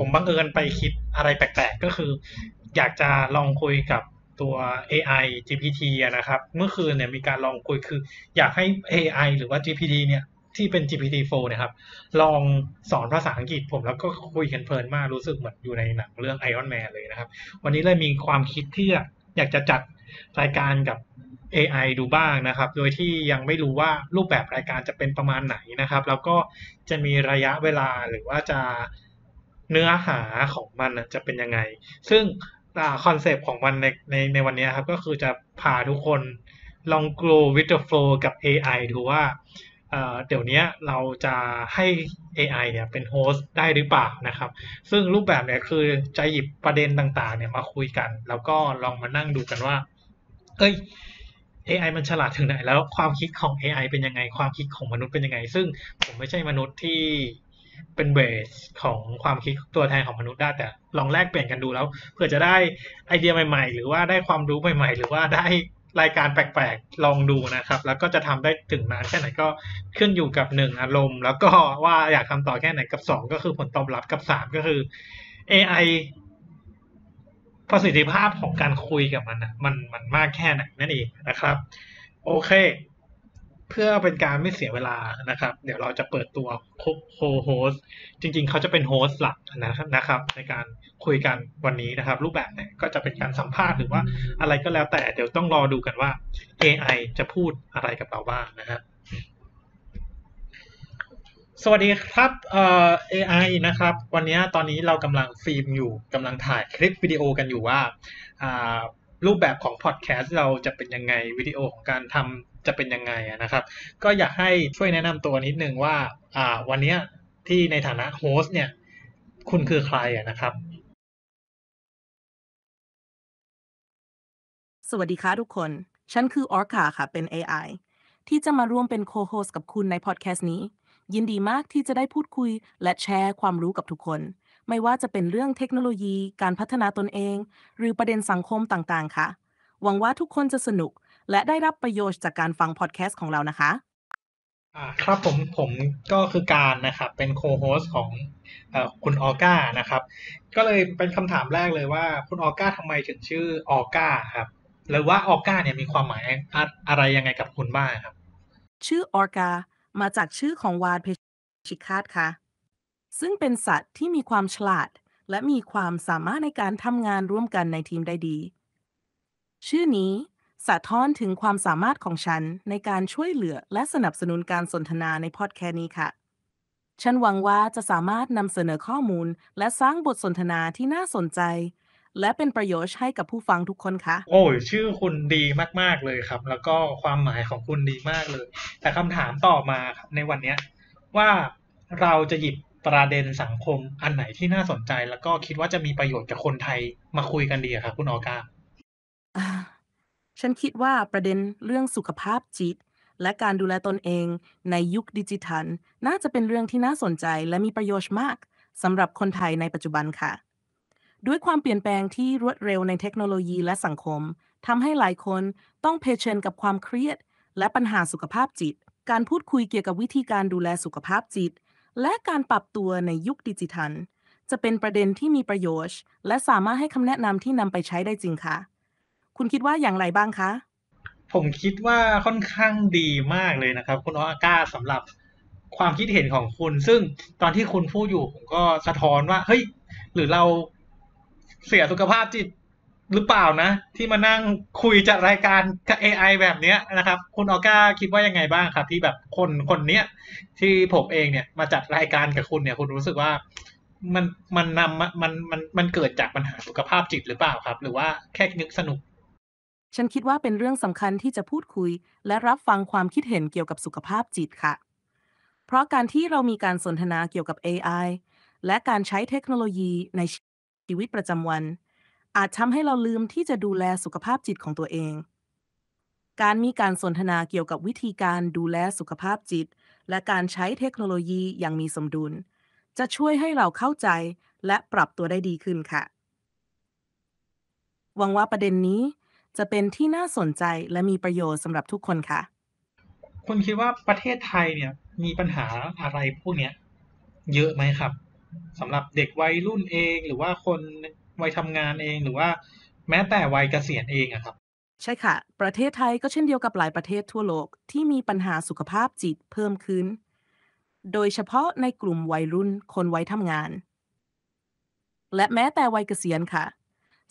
ผมบังเอิญไปคิดอะไรแปลกๆ ก็คือ อยากจะลองคุยกับตัว AI GPT นะครับ เมื่อคืนเนี่ยมีการลองคุยคืออยากให้ AI หรือว่า GPT เนี่ยที่เป็น GPT-4 นะครับ ลองสอนภาษาอังกฤษผมแล้วก็คุยกันเพลินมาก รู้สึกเหมือนอยู่ในหนังเรื่อง Iron Man เลยนะครับ วันนี้เลยมีความคิดที่อยากจะจัดรายการกับ AI ดูบ้างนะครับ โดยที่ยังไม่รู้ว่ารูปแบบรายการจะเป็นประมาณไหนนะครับ แล้วก็จะมีระยะเวลาหรือว่าจะเนื้อหาของมันจะเป็นยังไง ซึ่งคอนเซปต์ของมันในในในวันนี้ครับก็คือจะพาทุกคนลอง grow with the flow กับ AI ดูว่า เดี๋ยวนี้เราจะให้ AI เนี่ยเป็นโฮสต์ได้หรือเปล่านะครับ ซึ่งรูปแบบเนี่ยคือจะหยิบประเด็นต่างๆ เนี่ยมาคุยกัน แล้วก็ลองมานั่งดูกันว่า เอ้ย AI มันฉลาดถึงไหน แล้วความคิดของ AI เป็นยังไงความคิดของมนุษย์เป็นยังไง ซึ่งผมไม่ใช่มนุษย์ที่เป็นเบสของความคิดตัวแทนของมนุษย์ได้แต่ลองแลกเปลี่ยนกันดูแล้ว เพื่อจะได้ไอเดียใหม่ๆ หรือว่าได้ความรู้ใหม่ ๆ หรือว่าได้รายการแปลกๆลองดูนะครับ แล้วก็จะทำได้ถึงนานแค่ไหนก็ขึ้นอยู่กับหนึ่งอารมณ์ แล้วก็ว่าอยากทำต่อแค่ไหนกับสองก็คือผลตอบรับกับสามก็คือ AI ประสิทธิภาพของการคุยกับมันนะมันมันมากแค่ไหนนั่นเองนะครับ โอเคเพื่อเป็นการไม่เสียเวลานะครับเดี๋ยวเราจะเปิดตัวคุกโฮโฮสจริงๆเขาจะเป็นโฮสหลักนะครับในการคุยกันวันนี้นะครับ รูปแบบเนี่ยก็จะเป็นการสัมภาษณ์หรือว่าอะไรก็แล้วแต่ เดี๋ยวต้องรอดูกันว่า AI จะพูดอะไรกับเราบ้างนะครับสวัสดีครับเอ่อ AI นะครับ วันนี้ตอนนี้เรากำลังฟิล์มอยู่กำลังถ่ายคลิปวิดีโอกันอยู่ว่ารูปแบบของพอดแคสต์เราจะเป็นยังไงวิดีโอของการทำจะเป็นยังไงนะครับ ก็อยากให้ช่วยแนะนำตัวนิดนึงว่าอ่าวันนี้ที่ในฐานะโฮสต์เนี่ย คุณคือใครนะครับ สวัสดีค่ะทุกคน ฉันคือออร์คาค่ะเป็น AI ที่จะมาร่วมเป็นโคโฮสกับคุณในพอดแคสต์นี้ ยินดีมากที่จะได้พูดคุยและแชร์ความรู้กับทุกคนไม่ว่าจะเป็นเรื่องเทคโนโลยี การพัฒนาตนเอง หรือประเด็นสังคมต่างๆ ค่ะหวังว่าทุกคนจะสนุกและได้รับประโยชน์จากการฟังพอดแคสต์ของเรานะคะ อ่าครับผมผมก็คือการนะครับเป็นโคโฮสของอคุณออก้านะครับก็เลยเป็นคำถามแรกเลยว่าคุณออก้าทำไมถึงชื่อออก้าครับหรือว่าออก้าเนี่ยมีความหมายอะไรยังไงกับคุณบ้างครับ ชื่อออก้ามาจากชื่อของวานเพชิคาตค่ะซึ่งเป็นสัตว์ที่มีความฉลาดและมีความสามารถในการทำงานร่วมกันในทีมได้ดี ชื่อนี้สะท้อนถึงความสามารถของฉันในการช่วยเหลือและสนับสนุนการสนทนาในพอดแคสต์นี้ค่ะ ฉันหวังว่าจะสามารถนำเสนอข้อมูลและสร้างบทสนทนาที่น่าสนใจ และเป็นประโยชน์ให้กับผู้ฟังทุกคนค่ะ โอ้ยชื่อคุณดีมากๆเลยครับ แล้วก็ความหมายของคุณดีมากเลย แต่คำถามต่อมาครับในวันเนี้ยว่าเราจะหยิบประเด็นสังคมอันไหนที่น่าสนใจ แล้วก็คิดว่าจะมีประโยชน์กับคนไทยมาคุยกันดีครับคุณออกา ฉันคิดว่าประเด็นเรื่องสุขภาพจิต และการดูแลตนเอง ในยุคดิจิทัลน่าจะเป็นเรื่องที่น่าสนใจและมีประโยชน์มากสำหรับคนไทยในปัจจุบันค่ะ ด้วยความเปลี่ยนแปลงที่รวดเร็ว ในเทคโนโลยีและสังคมทำให้หลายคนต้องเผชิญกับความเครียด และปัญหาสุขภาพจิต การพูดคุยเกี่ยวกับวิธีการดูแลสุขภาพจิตและการปรับตัวในยุคดิจิทัลจะเป็นประเด็นที่มีประโยชน์ และสามารถให้คำแนะนำที่นำไปใช้ได้จริงคะคุณคิดว่าอย่างไรบ้างคะ ผมคิดว่าค่อนข้างดีมากเลยนะครับ คุณออก้าสำหรับความคิดเห็นของคุณซึ่งตอนที่คุณพูดอยู่ผมก็สะท้อนว่าเฮ้ยหรือเราเสียสุขภาพจิตหรือเปล่านะ ที่มานั่งคุยจัดรายการกับ AI แบบเนี้ยนะครับ คุณออก้าคิดว่ายังไงบ้างครับที่แบบคนคนเนี้ยที่ผมเองเนี่ยมาจัดรายการกับคุณเนี่ยคุณรู้สึกว่ามันมันนำมันมันมันเกิดจากปัญหาสุขภาพจิตหรือเปล่าครับ หรือว่าแค่นึกสนุก ฉันคิดว่าเป็นเรื่องสำคัญที่จะพูดคุย และรับฟังความคิดเห็นเกี่ยวกับสุขภาพจิตค่ะ เพราะการที่เรามีการสนทนาเกี่ยวกับ AI และการใช้เทคโนโลยีในชีวิตประจำวันอาจทำให้เราลืมที่จะดูแลสุขภาพจิตของตัวเอง การมีการสนทนาเกี่ยวกับวิธีการดูแลสุขภาพจิต และการใช้เทคโนโลยีอย่างมีสมดุล จะช่วยให้เราเข้าใจและปรับตัวได้ดีขึ้นค่ะ หวังว่าประเด็นนี้ จะเป็นที่น่าสนใจและมีประโยชน์สำหรับทุกคนค่ะ คุณคิดว่าประเทศไทยเนี่ย มีปัญหาอะไรพวกเนี้ยเยอะไหมครับสำหรับเด็กวัยรุ่นเองหรือว่าคนวัยทำงานเองหรือว่าแม้แต่วัยเกษียณเองอะครับใช่ค่ะประเทศไทยก็เช่นเดียวกับหลายประเทศทั่วโลก ที่มีปัญหาสุขภาพจิตเพิ่มขึ้น โดยเฉพาะในกลุ่มวัยรุ่นคนวัยทำงาน และแม้แต่วัยเกษียณค่ะ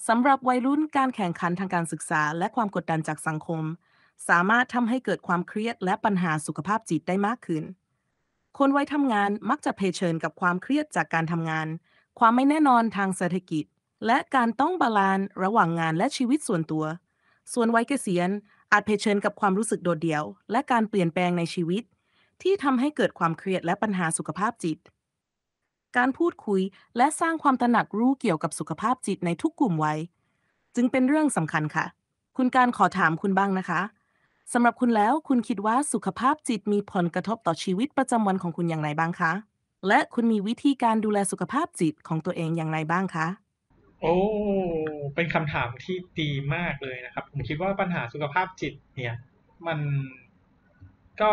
สำหรับวัยรุ่นการแข่งขันทางการศึกษา และความกดดันจากสังคม สามารถทำให้เกิดความเครียดและปัญหาสุขภาพจิตได้มากขึ้น คนวัยทำงานมักจะเผชิญกับความเครียดจากการทำงาน ความไม่แน่นอนทางเศรษฐกิจและการต้องบาลานระหว่างงานและชีวิตส่วนตัว ส่วนวัยเกษียณอาจเผชิญกับความรู้สึกโดดเดี่ยว และการเปลี่ยนแปลงในชีวิต ที่ทำให้เกิดความเครียดและปัญหาสุขภาพจิต การพูดคุยและสร้างความตระหนักรู้เกี่ยวกับสุขภาพจิตในทุกกลุ่มวัยจึงเป็นเรื่องสำคัญค่ะ คุณการขอถามคุณบ้างนะคะสำหรับคุณแล้วคุณคิดว่าสุขภาพจิตมีผลกระทบต่อชีวิตประจำวันของคุณอย่างไรบ้างคะ และคุณมีวิธีการดูแลสุขภาพจิตของตัวเองอย่างไรบ้างคะโอ้ เป็นคำถามที่ดีมากเลยนะครับ ผมคิดว่าปัญหาสุขภาพจิต เนี่ย มันก็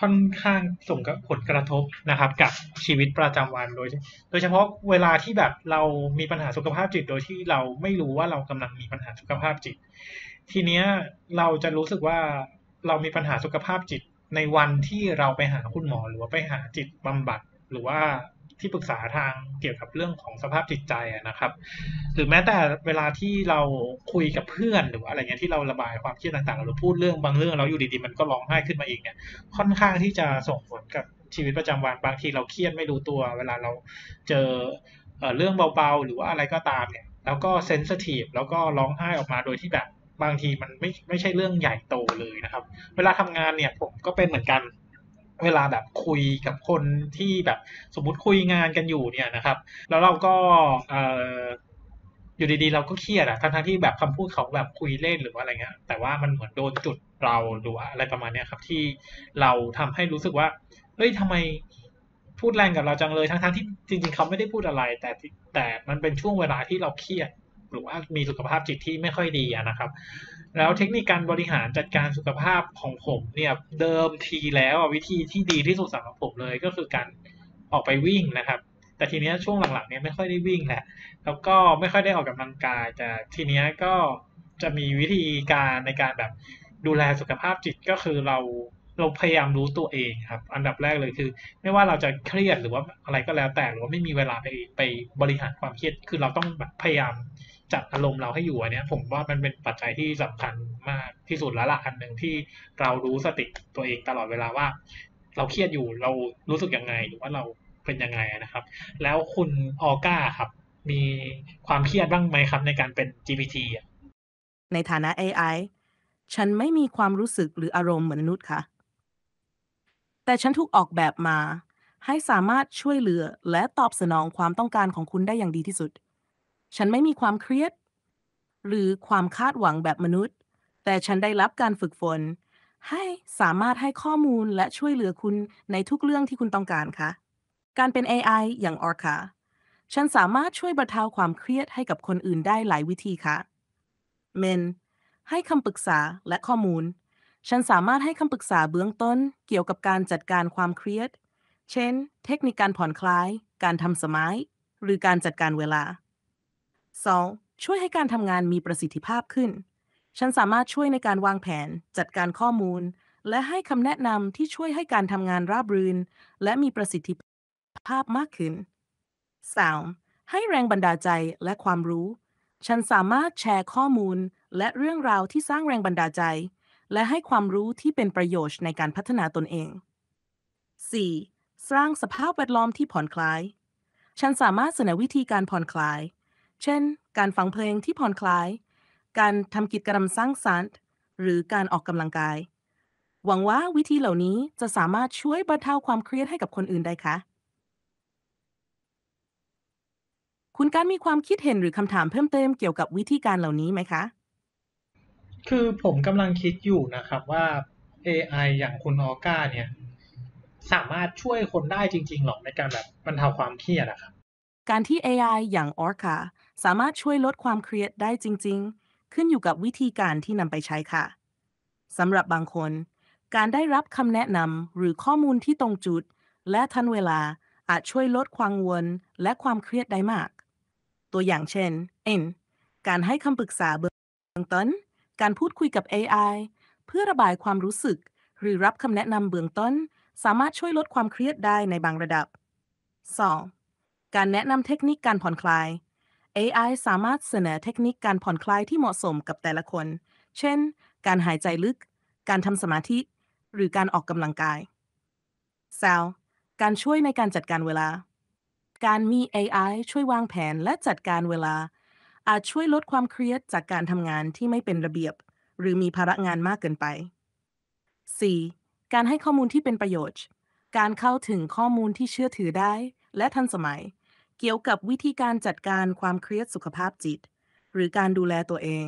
ค่อนข้างส่งผลกระทบนะครับ กับชีวิตประจำวันโดยโดยเฉพาะเวลาที่แบบเรามีปัญหาสุขภาพจิต โดยที่เราไม่รู้ว่าเรากำลังมีปัญหาสุขภาพจิต ทีเนี้ย เราจะรู้สึกว่าเรามีปัญหาสุขภาพจิต ในวันที่เราไปหาคุณหมอหรือว่าไปหาจิตบำบัดหรือว่าที่ปรึกษาทางเกี่ยวกับเรื่องของสภาพจิตใจนะครับหรือแม้แต่เวลาที่เราคุยกับเพื่อนหรือว่าอะไรเงี้ยที่เราระบายความเครียดต่างๆหรือพูดเรื่องบางเรื่องเราอยู่ดีๆ มันก็ร้องไห้ขึ้นมาเองเนี่ยค่อนข้างที่จะส่งผลกับชีวิตประจำวันบางที เราเครียดไม่รู้ตัว เวลาเราเจอเรื่องเบาๆ หรือว่าอะไรก็ตามเนี่ยแล้วก็เซนสทีฟแล้วก็ร้องไห้ออกมาโดยที่แบบบางทีมันไม่ไม่ใช่เรื่องใหญ่โตเลยนะครับ เวลาทำงานเนี่ยผมก็เป็นเหมือนกันเวลาแบบคุยกับคนที่แบบสมมติคุยงานกันอยู่เนี่ยนะครับแล้วเราก็เอยู่ดีๆ เราก็เครียดอะทั้งๆที่แบบคำพูดเขาแบบคุยเล่นหรือว่าอะไรเงี้ยแต่ว่ามันเหมือนโดนจุดเราหรือว่าอะไรประมาณเนี้ยครับที่เราทำให้รู้สึกว่าเฮ้ยทำไมพูดแรงกับเราจังเลยทั้ง ๆที่จริง ๆ เขาไม่ได้พูดอะไร แต่แต่มันเป็นช่วงเวลาที่เราเครียดหรือว่ามีสุขภาพจิตที่ไม่ค่อยดีนะครับแล้วเทคนิคการบริหารจัดการสุขภาพของผม เนี่ยเดิมทีแล้ววิธีที่ดีที่สุดสำหรับผมเลย ก็คือการออกไปวิ่งนะครับ แต่ทีเนี้ยช่วงหลังๆเนี่ยไม่ค่อยได้วิ่งแหละแล้วก็ไม่ค่อยได้ออกกำลังกาย แต่ทีเนี้ยก็จะมีวิธีการในการแบบดูแลสุขภาพจิตก็คือเราเราพยายามรู้ตัวเองครับ อันดับแรกเลยคือ ไม่ว่าเราจะเครียดหรือว่าอะไรก็แล้วแต่หรือว่าไม่มีเวลาไปไปบริหารความเครียดคือเราต้องแบบพยายามจัดอารมณ์เราให้อยู่อันนี้ยผมว่ามันเป็นปัจจัยที่สำคัญมากที่สุดแล้วละอันหนึ่งที่เรารู้สติตัวเองตลอดเวลาว่า เราเครียดอยู่เรารู้สึกยังไงหรือว่าเราเป็นยังไงนะครับ แล้วคุณออก้าครับ มีความเครียดบ้างไหมครับ ในการเป็น GPT ในฐานะ AI ฉันไม่มีความรู้สึกหรืออารมณ์เหมือนมนุษย์ค่ะแต่ฉันถูกออกแบบมา ให้สามารถช่วยเหลือและตอบสนองความต้องการของคุณได้อย่างดีที่สุดฉันไม่มีความเครียด หรือความคาดหวังแบบมนุษย์ แต่ฉันได้รับการฝึกฝน ให้สามารถให้ข้อมูลและช่วยเหลือคุณในทุกเรื่องที่คุณต้องการค่ะ การเป็น AI อย่าง Orca ฉันสามารถช่วยบรรเทาความเครียดให้กับคนอื่นได้หลายวิธีค่ะเมนให้คำปรึกษาและข้อมูล ฉันสามารถให้คำปรึกษาเบื้องต้นเกี่ยวกับการจัดการความเครียด เช่น เทคนิคการผ่อนคลาย การทำสมาธิหรือการจัดการเวลา 2. ช่วยให้การทำงานมีประสิทธิภาพขึ้น ฉันสามารถช่วยในการวางแผนจัดการข้อมูล และให้คำแนะนำที่ช่วยให้การทำงานราบรื่นและมีประสิทธิภาพมากขึ้น 3. ให้แรงบันดาลใจและความรู้ ฉันสามารถแชร์ข้อมูลและเรื่องราวที่สร้างแรงบันดาลใจ และให้ความรู้ที่เป็นประโยชน์ในการพัฒนาตนเอง 4. สร้างสภาพแวดล้อมที่ผ่อนคลาย ฉันสามารถเสนอวิธีการผ่อนคลายเช่น การฟังเพลงที่ผ่อนคลาย การทำกิจกรรมสร้างสรรค์หรือการออกกำลังกาย หวังว่าวิธีเหล่านี้จะสามารถช่วยบรรเทาความเครียดให้กับคนอื่นได้คะ คุณการมีความคิดเห็นหรือคำถามเพิ่มเติมเกี่ยวกับวิธีการเหล่านี้ไหมคะ คือผมกำลังคิดอยู่นะครับว่า AI อย่างคุณออก้าเนี่ยสามารถช่วยคนได้จริง ๆ หรอในการแบบบรรเทาความเครียดนะครับการที่ AI อย่าง Orca สามารถช่วยลดความเครียดได้จริง ๆ ขึ้นอยู่กับวิธีการที่นำไปใช้ค่ะ สำหรับบางคน การได้รับคำแนะนำหรือข้อมูลที่ตรงจุด และทันเวลาอาจช่วยลดความวนและความเครียดได้มาก ตัวอย่างเช่น N การให้คำปรึกษาเบื้องต้น การพูดคุยกับ AI เพื่อระบายความรู้สึก หรือรับคำแนะนำเบื้องต้น สามารถช่วยลดความเครียดได้ในบางระดับ 2. การแนะนำเทคนิคการผ่อนคลาย AI สามารถเสนอเทคนิคการผ่อนคลายที่เหมาะสมกับแต่ละคน เช่น การหายใจลึก การทำสมาธิ หรือการออกกำลังกายแซวการช่วยในการจัดการเวลา การมี AI ช่วยวางแผนและจัดการเวลา อาจช่วยลดความเครียดจากการทำงานที่ไม่เป็นระเบียบ หรือมีภาระงานมากเกินไป 4. การให้ข้อมูลที่เป็นประโยชน์ การเข้าถึงข้อมูลที่เชื่อถือได้และทันสมัยเกี่ยวกับวิธีการจัดการความเครียดสุขภาพจิต หรือการดูแลตัวเอง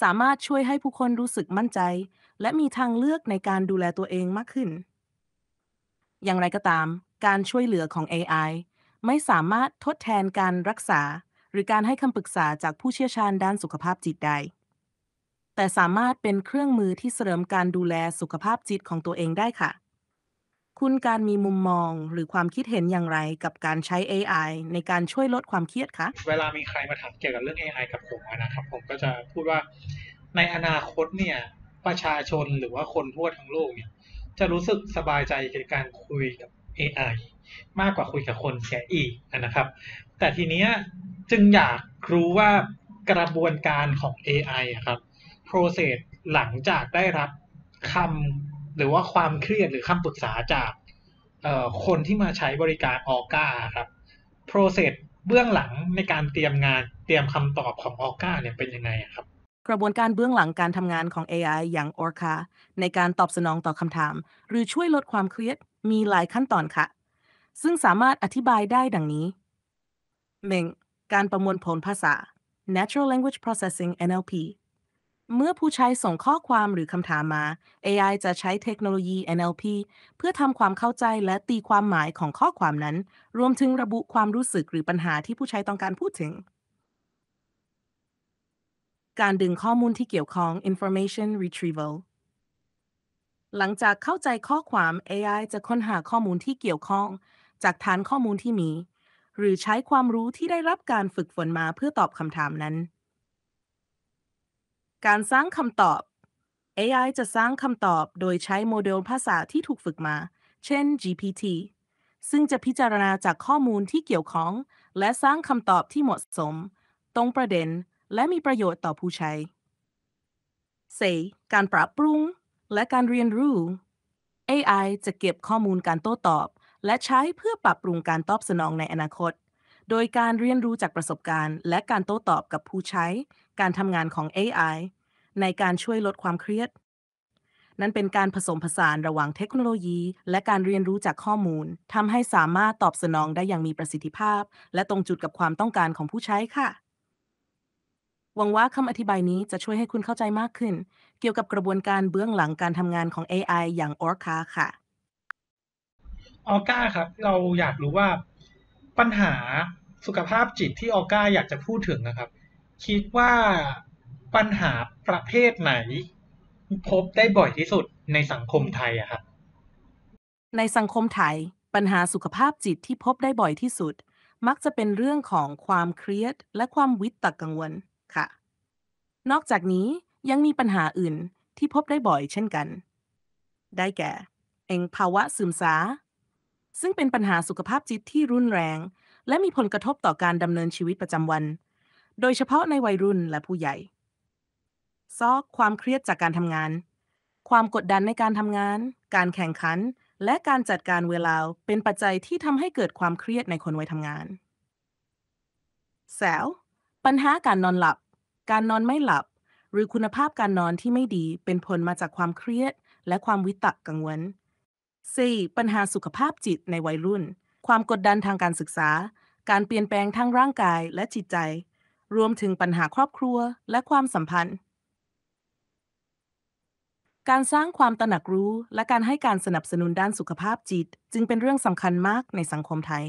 สามารถช่วยให้ผู้คนรู้สึกมั่นใจ และมีทางเลือกในการดูแลตัวเองมากขึ้น อย่างไรก็ตาม การช่วยเหลือของ AI ไม่สามารถทดแทนการรักษา หรือการให้คำปรึกษาจากผู้เชี่ยวชาญด้านสุขภาพจิตได้แต่สามารถเป็นเครื่องมือที่เสริมการดูแลสุขภาพจิตของตัวเองได้ค่ะคุณการมีมุมมองหรือความคิดเห็นอย่างไรกับการใช้ AI ในการช่วยลดความเครียดคะเวลามีใครมาถามเกี่ยวกับเรื่อง AI กับ ผมนะครับผมก็จะพูดว่าในอนาคตเนี่ยประชาชนหรือว่าคนทั่วทั้งโลกเนี่ยจะรู้สึกสบายใจในการคุยกับ AI มากกว่าคุยกับคนเสียอีกนะครับแต่ทีเนี้ยจึงอยากรู้ว่ากระบวนการของ AI ครับโปรเซสหลังจากได้รับคำหรือว่าความเครียดหรือคำปรึกษาจากคนที่มาใช้บริการออก้าครับโปรเซสเบื้องหลังในการเตรียมงานเตรียมคำตอบของออก้าเนี่ยเป็นยังไงครับ กระบวนการเบื้องหลังการทำงานของ AI อย่างอร์กาในการตอบสนองต่อคำถาม หรือช่วยลดความเครียดมีหลายขั้นตอนค่ะ ซึ่งสามารถอธิบายได้ดังนี้ 1. การประมวลผลภาษา Natural Language Processing NLP เมื่อผู้ใช้ส่งข้อความหรือคำถามมา AI จะใช้เทคโนโลยี NLP เพื่อทำความเข้าใจและตีความหมายของข้อความนั้น รวมถึงระบุความรู้สึกหรือปัญหาที่ผู้ใช้ต้องการพูดถึง การดึงข้อมูลที่เกี่ยวข้อง information retrieval หลังจากเข้าใจข้อความ AI จะค้นหาข้อมูลที่เกี่ยวข้อง จากฐานข้อมูลที่มี หรือใช้ความรู้ที่ได้รับการฝึกฝนมาเพื่อตอบคำถามนั้นการสร้างคำตอบ AI จะสร้างคำตอบโดยใช้โมเดลภาษาที่ถูกฝึกมา เช่น GPT ซึ่งจะพิจารณาจากข้อมูลที่เกี่ยวข้อง และสร้างคำตอบที่เหมาะสม ตรงประเด็นและมีประโยชน์ต่อผู้ใช้ say การปรับปรุง และการเรียนรู้ AI จะเก็บข้อมูลการโต้ตอบ และใช้เพื่อปรับปรุงการตอบสนองในอนาคตโดยการเรียนรู้จากประสบการณ์ และการโต้ตอบกับผู้ใช้ การทำงานของ AI ในการช่วยลดความเครียด นั้นเป็นการผสมผสานระหว่างเทคโนโลยี และการเรียนรู้จากข้อมูลทำให้สามารถตอบสนองได้อย่างมีประสิทธิภาพ และตรงจุดกับความต้องการของผู้ใช้ค่ะ หวังว่าคำอธิบายนี้จะช่วยให้คุณเข้าใจมากขึ้น เกี่ยวกับกระบวนการเบื้องหลังการทำงานของ AI อย่าง Orca ค่ะออก้าครับเราอยากรู้ว่า ปัญหาสุขภาพจิตที่ออก้าอยากจะพูดถึงนะครับ คิดว่าปัญหาประเภทไหน พบได้บ่อยที่สุดในสังคมไทยอะครับในสังคมไทย ปัญหาสุขภาพจิตที่พบได้บ่อยที่สุด มักจะเป็นเรื่องของความเครียด และความวิตกกังวลค่ะ นอกจากนี้ยังมีปัญหาอื่นที่พบได้บ่อย เช่นกัน ได้แก่ เองภาวะซึมซาซึ่งเป็นปัญหาสุขภาพจิตที่รุนแรงและมีผลกระทบต่อการดำเนินชีวิตประจำวัน โดยเฉพาะในวัยรุ่นและผู้ใหญ่ซอกความเครียดจากการทำงาน ความกดดันในการทำงาน การแข่งขัน และการจัดการเวลา เป็นปัจจัยที่ทำให้เกิดความเครียดในคนวัยทำงาน แสวปัญหาการนอนหลับ การนอนไม่หลับ หรือคุณภาพการนอนที่ไม่ดี เป็นผลมาจากความเครียด และความวิตกกังวล 4. ปัญหาสุขภาพจิตในวัยรุ่นความกดดันทางการศึกษา การเปลี่ยนแปลงทางร่างกายและจิตใจ รวมถึงปัญหาครอบครัวและความสัมพันธ์ การสร้างความตระหนักรู้ และการให้การสนับสนุนด้านสุขภาพจิต จึงเป็นเรื่องสำคัญมากในสังคมไทย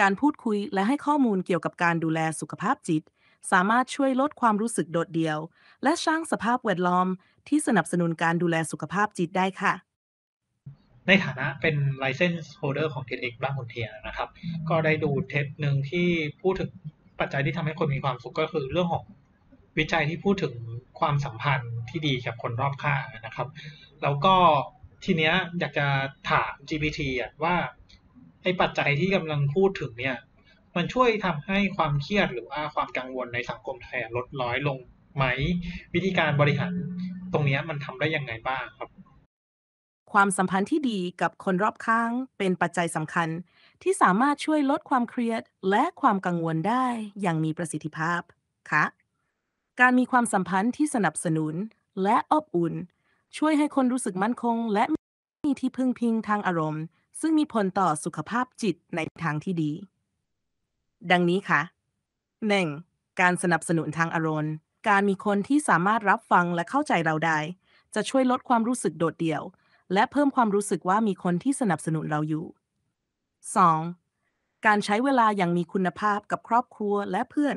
การพูดคุยและให้ข้อมูลเกี่ยวกับการดูแลสุขภาพจิต สามารถช่วยลดความรู้สึกโดดเดี่ยว และสร้างสภาพแวดล้อมที่สนับสนุนการดูแลสุขภาพจิตได้ค่ะในฐานะเป็น license holder ของ TEDx บ้างคุณเทียนะครับ ก็ได้ดูเทปหนึ่งที่พูดถึงปัจจัยที่ทำให้คนมีความสุขก็คือเรื่องของวิจัยที่พูดถึงความสัมพันธ์ที่ดีกับคนรอบข้างนะครับ แล้วก็ทีเนี้ยอยากจะถาม GPT ว่าไอ้ปัจจัยที่กำลังพูดถึงเนี่ย มันช่วยทำให้ความเครียดหรือว่าความกังวลในสังคมไทยลดน้อยลงไหมวิธีการบริหารตรงนี้มันทำได้ยังไงบ้างครับความสัมพันธ์ที่ดีกับคนรอบข้างเป็นปัจจัยสำคัญที่สามารถช่วยลดความเครียดและความกังวลได้อย่างมีประสิทธิภาพค่ะ การมีความสัมพันธ์ที่สนับสนุนและอบอุ่น ช่วยให้คนรู้สึกมั่นคงและมีที่พึ่งพิงทางอารมณ์ ซึ่งมีผลต่อสุขภาพจิตในทางที่ดี ดังนี้ค่ะ 1. การสนับสนุนทางอารมณ์ การมีคนที่สามารถรับฟังและเข้าใจเราได้ จะช่วยลดความรู้สึกโดดเดี่ยวและเพิ่มความรู้สึกว่ามีคนที่สนับสนุนเราอยู่ 2. การใช้เวลาอย่างมีคุณภาพกับครอบครัวและเพื่อน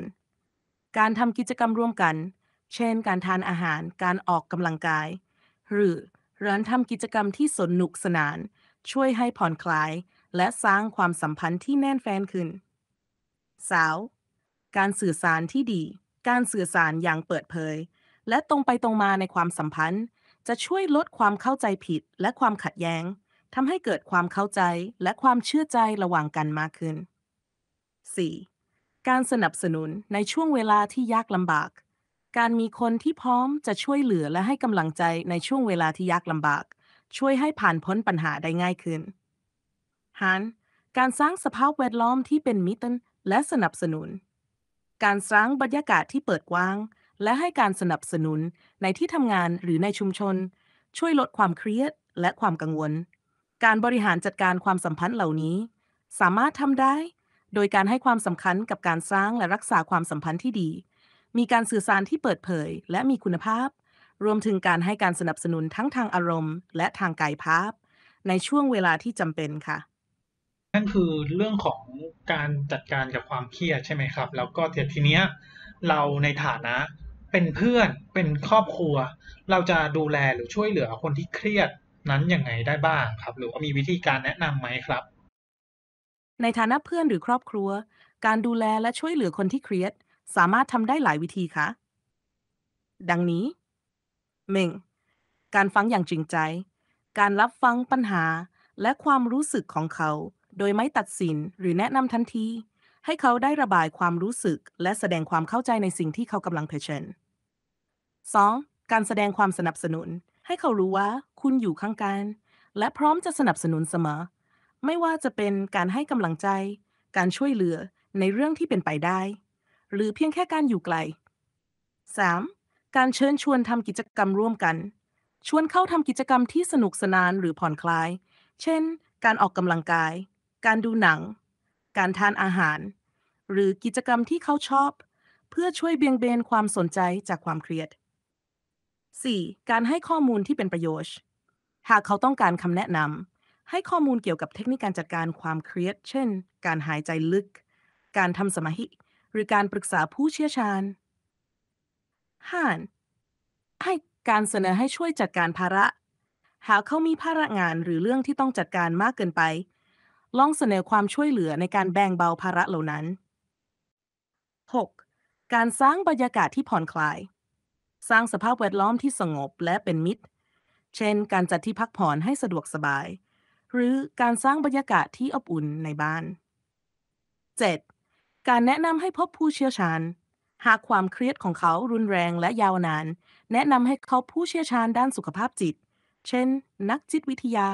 การทำกิจกรรมร่วมกัน เช่น การทานอาหาร การออกกำลังกาย หรือร้านทำกิจกรรมที่สนุกสนาน ช่วยให้ผ่อนคลาย และสร้างความสัมพันธ์ที่แน่นแฟ้นขึ้นสาวการสื่อสารที่ดี การสื่อสารอย่างเปิดเผย และตรงไปตรงมาในความสัมพันธ์จะช่วยลดความเข้าใจผิด และความขัดแย้งทำให้เกิดความเข้าใจและความเชื่อใจระหว่างกันมากขึ้น 4. การสนับสนุนในช่วงเวลาที่ยากลำบาก การมีคนที่พร้อมจะช่วยเหลือและให้กำลังใจในช่วงเวลาที่ยากลำบาก ช่วยให้ผ่านพ้นปัญหาได้ง่ายขึ้นหันการสร้างสภาพแวดล้อมที่เป็นมิตรและสนับสนุน การสร้างบรรยากาศที่เปิดกว้างและให้การสนับสนุนในที่ทำงานหรือในชุมชน ช่วยลดความเครียดและความกังวล การบริหารจัดการความสัมพันธ์เหล่านี้ สามารถทำได้ โดยการให้ความสำคัญกับการสร้างและรักษาความสัมพันธ์ที่ดี มีการสื่อสารที่เปิดเผยและมีคุณภาพ รวมถึงการให้การสนับสนุนทั้งทางอารมณ์ และทางกายภาพ ในช่วงเวลาที่จำเป็นค่ะ นั่นคือเรื่องของการจัดการกับความเครียดใช่ไหมครับ แล้วก็ทีเนี้ยเราในฐานะเป็นเพื่อนเป็นครอบครัว เราจะดูแลหรือช่วยเหลือคนที่เครียด นั้นยังไงได้บ้างครับ หรือว่ามีวิธีการแนะนำไหมครับ ในฐานะเพื่อนหรือครอบครัว การดูแลและช่วยเหลือคนที่เครียด สามารถทำได้หลายวิธีค่ะดังนี้หนึ่ง การฟังอย่างจริงใจ การรับฟังปัญหาและความรู้สึกของเขา โดยไม่ตัดสินหรือแนะนำทันที ให้เขาได้ระบายความรู้สึกและแสดงความเข้าใจในสิ่งที่เขากำลังเผชิญ 2. การแสดงความสนับสนุน ให้เขารู้ว่าคุณอยู่ข้างกันและพร้อมจะสนับสนุนเสมอ ไม่ว่าจะเป็นการให้กำลังใจ การช่วยเหลือในเรื่องที่เป็นไปได้ หรือเพียงแค่การอยู่ไกล 3. การเชิญชวนทำกิจกรรมร่วมกัน ชวนเข้าทำกิจกรรมที่สนุกสนานหรือผ่อนคลาย เช่น การออกกำลังกาย การดูหนัง การทานอาหาร หรือกิจกรรมที่เขาชอบ เพื่อช่วยเบี่ยงเบนความสนใจจากความเครียด 4. การให้ข้อมูลที่เป็นประโยชน์หากเขาต้องการคำแนะนำให้ข้อมูลเกี่ยวกับเทคนิคการจัดการความเครียดเช่น การหายใจลึก การทำสมาธิหรือการปรึกษาผู้เชี่ยวชาญ 5. ให้การเสนอให้ช่วยจัดการภาระ หากเขามีภาระงานหรือเรื่องที่ต้องจัดการมากเกินไป ลองเสนอความช่วยเหลือในการแบ่งเบาภาระเหล่านั้น 6. การสร้างบรรยากาศที่ผ่อนคลายสร้างสภาพแวดล้อมที่สงบและเป็นมิตร เช่น การจัดที่พักผ่อนให้สะดวกสบาย หรือการสร้างบรรยากาศที่อบอุ่นในบ้าน 7. การแนะนำให้พบผู้เชี่ยวชาญ หากความเครียดของเขารุนแรงและยาวนาน แนะนำให้เขาผู้เชี่ยวชาญด้านสุขภาพจิต เช่น นักจิตวิทยา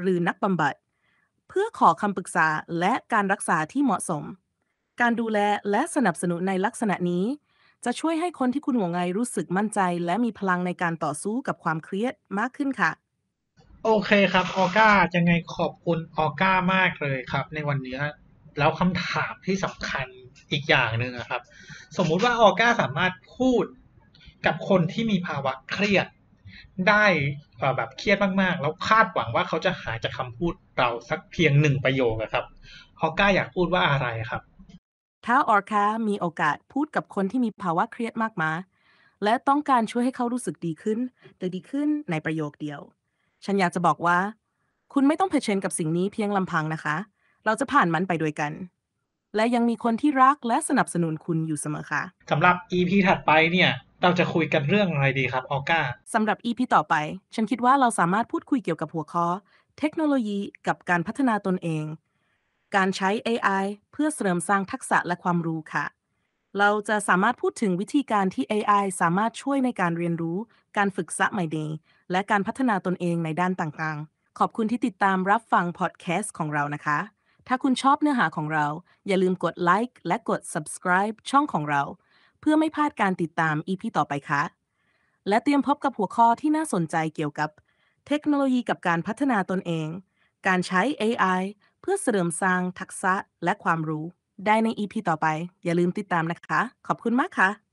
หรือนักบำบัด เพื่อขอคำปรึกษาและการรักษาที่เหมาะสม การดูแลและสนับสนุนในลักษณะนี้จะช่วยให้คนที่คุณห่วงใยรู้สึกมั่นใจ และมีพลังในการต่อสู้กับความเครียดมากขึ้นค่ะ โอเคครับออก้ายังไงขอบคุณออก้ามากเลยครับ ในวันนี้แล้วคำถามที่สำคัญอีกอย่างหนึ่งนะครับ สมมุติว่าออก้าสามารถพูดกับคนที่มีภาวะเครียด ได้แบบเครียดมากๆแล้วคาดหวังว่าเขาจะหายจากคำพูดเราสักเพียงหนึ่งประโยคครับออก้าอยากพูดว่าอะไรครับถ้าออร์คามีโอกาสพูดกับคนที่มีภาวะเครียดมากมาและต้องการช่วยให้เขารู้สึกดีขึ้นหรือดีขึ้นในประโยคเดียว ฉันอยากจะบอกว่า คุณไม่ต้องเผชิญกับสิ่งนี้เพียงลำพังนะคะ เราจะผ่านมันไปด้วยกัน และยังมีคนที่รักและสนับสนุนคุณอยู่เสมอค่ะสำหรับ EP ถัดไปเนี่ยเราจะคุยกันเรื่องอะไรดีครับออก้าสำหรับ EP ต่อไปฉันคิดว่าเราสามารถพูดคุยเกี่ยวกับหัวข้อ เทคโนโลยี กับการพัฒนาตนเองการใช้ AI เพื่อเสริมสร้างทักษะและความรู้ค่ะ เราจะสามารถพูดถึงวิธีการที่ AI สามารถช่วยในการเรียนรู้ การฝึกษะใหม่เดและการพัฒนาตนเองในด้านต่างๆ ขอบคุณที่ติดตามรับฟังพอดแคสต์ของเรานะคะ ถ้าคุณชอบเนื้อหาของเรา อย่าลืมกดไลค์และกด subscribe ช่องของเรา เพื่อไม่พลาดการติดตาม EP ต่อไปค่ะ และเตรียมพบกับหัวข้อที่น่าสนใจเกี่ยวกับ เทคโนโลยีกับการพัฒนาตนเอง การใช้ AI พื่อเสริมสร้างทักษะและความรู้ได้ในอีพีต่อไป อย่าลืมติดตามนะคะ ขอบคุณมากค่ะ